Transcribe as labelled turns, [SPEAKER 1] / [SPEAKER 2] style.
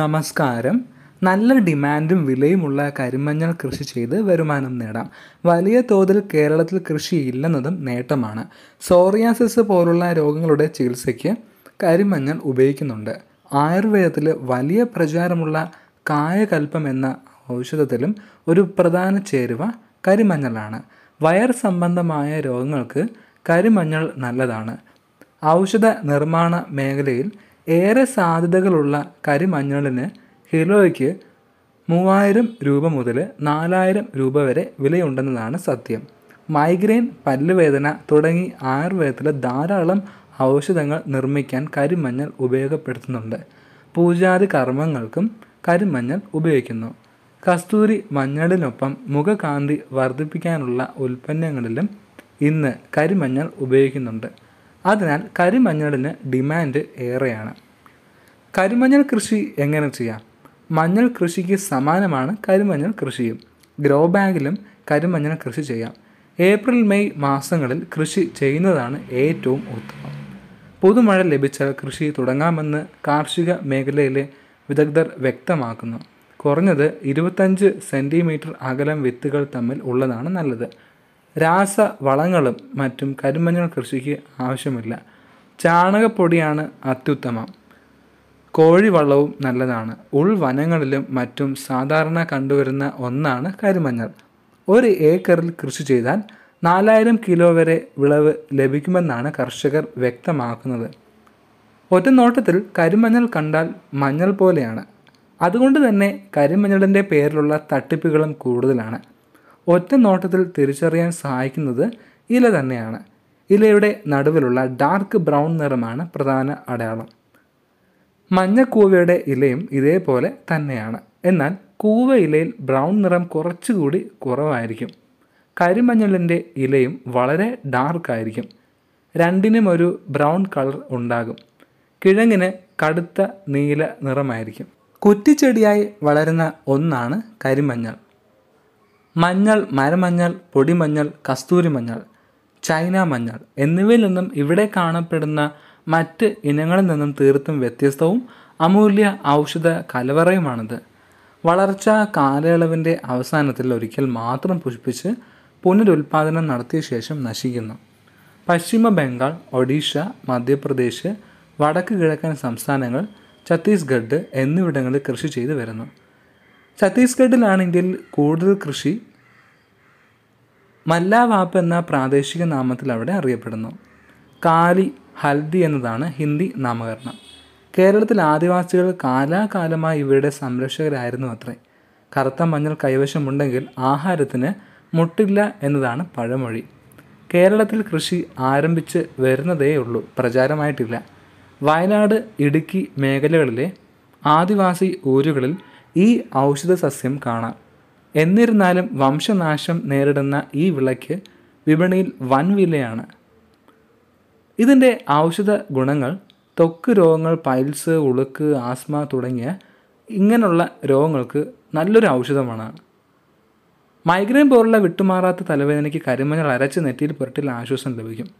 [SPEAKER 1] നമസ്കാരം നല്ല ഡിമാൻഡും വിലയുമുള്ള കരിമഞ്ഞൾ കൃഷി ചെയ്ത് വരുമാനം നേടാം വലിയ തോതിൽ കേരളത്തിൽ കൃഷി ഇല്ലെന്നതും നേട്ടമാണ് സോറിയാസിസ് പോലുള്ള രോഗങ്ങളുടെ ചികിത്സയ്ക്ക് കരിമഞ്ഞൾ ഉപയോഗിക്കുന്നുണ്ട് ആയുർവേദത്തിൽ വലിയ പ്രചാരമുള്ള കായകൽപ്പം എന്ന ഔഷധത്തിലും ഒരു പ്രധാന ചേരുവ കരിമഞ്ഞളാണ് വയർ സംബന്ധമായ രോഗങ്ങൾക്ക് കരിമഞ്ഞൾ നല്ലതാണ് ഔഷധ നിർമ്മാണ മേഖലയിൽ ഏറെ സാധ്യതകളുള്ള കരിമഞ്ഞളിന് ഹിലോയ്ക്ക് മൂവായിരം രൂപ മുതൽ നാലായിരം രൂപ വരെ വിലയുണ്ടെന്നതാണ് സത്യം മൈഗ്രെയിൻ പല്ലുവേദന തുടങ്ങി ആയുർവേദത്തിലെ ധാരാളം ഔഷധങ്ങൾ നിർമ്മിക്കാൻ കരിമഞ്ഞൾ ഉപയോഗപ്പെടുത്തുന്നുണ്ട് പൂജാതി കർമ്മങ്ങൾക്കും കരിമഞ്ഞൾ ഉപയോഗിക്കുന്നു കസ്തൂരി മഞ്ഞളിനൊപ്പം മുഖകാന്തി വർദ്ധിപ്പിക്കാനുള്ള ഉൽപ്പന്നങ്ങളിലും ഇന്ന് കരിമഞ്ഞൾ ഉപയോഗിക്കുന്നുണ്ട് അതിനാൽ കരിമഞ്ഞളിന് ഡിമാൻഡ് ഏറെയാണ് കരിമഞ്ഞൾ കൃഷി എങ്ങനെ ചെയ്യാം മഞ്ഞൾ കൃഷിക്ക് സമാനമാണ് കരിമഞ്ഞൾ കൃഷിയും ഗ്രോ ബാഗിലും കരിമഞ്ഞൾ കൃഷി ചെയ്യാം ഏപ്രിൽ മെയ് മാസങ്ങളിൽ കൃഷി ചെയ്യുന്നതാണ് ഏറ്റവും ഉത്തമം പുതുമഴ ലഭിച്ചാൽ കൃഷി തുടങ്ങാമെന്ന് കാർഷിക മേഖലയിലെ വിദഗ്ധർ വ്യക്തമാക്കുന്നു കുറഞ്ഞത് ഇരുപത്തഞ്ച് സെൻറ്റിമീറ്റർ അകലം വിത്തുകൾ തമ്മിൽ ഉള്ളതാണ് നല്ലത് രാസവളങ്ങളും മറ്റും കരിമഞ്ഞൾ കൃഷിക്ക് ആവശ്യമില്ല ചാണകപ്പൊടിയാണ് അത്യുത്തമം കോഴിവള്ളവും നല്ലതാണ് ഉൾവനങ്ങളിലും മറ്റും സാധാരണ കണ്ടുവരുന്ന ഒന്നാണ് കരിമഞ്ഞൾ ഒരു ഏക്കറിൽ കൃഷി ചെയ്താൽ നാലായിരം കിലോ വരെ വിളവ് ലഭിക്കുമെന്നാണ് കർഷകർ വ്യക്തമാക്കുന്നത് നോട്ടത്തിൽ കരിമഞ്ഞൾ കണ്ടാൽ മഞ്ഞൾ പോലെയാണ് അതുകൊണ്ട് തന്നെ കരിമഞ്ഞളിൻ്റെ പേരിലുള്ള തട്ടിപ്പുകളും കൂടുതലാണ് ഒറ്റ നോട്ടത്തിൽ തിരിച്ചറിയാൻ സഹായിക്കുന്നത് ഇല തന്നെയാണ് ഇലയുടെ നടുവിലുള്ള ഡാർക്ക് ബ്രൗൺ നിറമാണ് പ്രധാന അടയാളം മഞ്ഞക്കൂവയുടെ ഇലയും ഇതേപോലെ തന്നെയാണ് എന്നാൽ കൂവ ഇലയിൽ ബ്രൗൺ നിറം കുറച്ചുകൂടി കുറവായിരിക്കും കരിമഞ്ഞളിൻ്റെ ഇലയും വളരെ ഡാർക്കായിരിക്കും രണ്ടിനും ഒരു ബ്രൗൺ കളർ ഉണ്ടാകും കിഴങ്ങിന് കടുത്ത നീല നിറമായിരിക്കും കുറ്റിച്ചെടിയായി വളരുന്ന ഒന്നാണ് കരിമഞ്ഞൾ മഞ്ഞൾ മരമഞ്ഞൾ പൊടിമഞ്ഞൾ കസ്തൂരി മഞ്ഞൾ ചൈന മഞ്ഞൾ എന്നിവയിൽ നിന്നും ഇവിടെ കാണപ്പെടുന്ന മറ്റ് ഇനങ്ങളിൽ നിന്നും തീർത്തും വ്യത്യസ്തവും അമൂല്യ ഔഷധ കലവറയുമാണിത് വളർച്ചാ കാലയളവിൻ്റെ അവസാനത്തിൽ ഒരിക്കൽ മാത്രം പുഷ്പിച്ച് പുനരുൽപാദനം നടത്തിയ ശേഷം നശിക്കുന്നു പശ്ചിമ ബംഗാൾ ഒഡീഷ മധ്യപ്രദേശ് വടക്ക് കിഴക്കൻ സംസ്ഥാനങ്ങൾ ഛത്തീസ്ഗഡ് എന്നിവിടങ്ങളിൽ കൃഷി ചെയ്തു വരുന്നു ഛത്തീസ്ഗഡിലാണ് ഇന്ത്യയിൽ കൂടുതൽ കൃഷി മല്ലാവാപ്പ് എന്ന പ്രാദേശിക നാമത്തിൽ അവിടെ അറിയപ്പെടുന്നു കാലി ഹൽദി എന്നതാണ് ഹിന്ദി നാമകരണം കേരളത്തിൽ ആദിവാസികൾ കാലാകാലമായി ഇവയുടെ സംരക്ഷകരായിരുന്നു അത്രേ കറുത്ത മഞ്ഞൾ കൈവശമുണ്ടെങ്കിൽ ആഹാരത്തിന് മുട്ടില്ല എന്നതാണ് പഴമൊഴി കേരളത്തിൽ കൃഷി ആരംഭിച്ച് വരുന്നതേ ഉള്ളൂ പ്രചാരമായിട്ടില്ല വയനാട് ഇടുക്കി മേഖലകളിലെ ആദിവാസി ഊരുകളിൽ ഈ ഔഷധ സസ്യം കാണാം എന്നിരുന്നാലും വംശനാശം നേരിടുന്ന ഈ വിളയ്ക്ക് വിപണിയിൽ വൻ വിലയാണ് ഇതിൻ്റെ ഔഷധ ഗുണങ്ങൾ ത്വക്ക് രോഗങ്ങൾ പൈൽസ് ഉളുക്ക് ആസ്മ തുടങ്ങിയ ഇങ്ങനെയുള്ള രോഗങ്ങൾക്ക് നല്ലൊരു ഔഷധമാണ് മൈഗ്രെയിൻ പോലുള്ള വിട്ടുമാറാത്ത തലവേദനയ്ക്ക് കരിമഞ്ഞൾ അരച്ച് നെറ്റിയിൽ പുരട്ടിൽ ആശ്വാസം ലഭിക്കും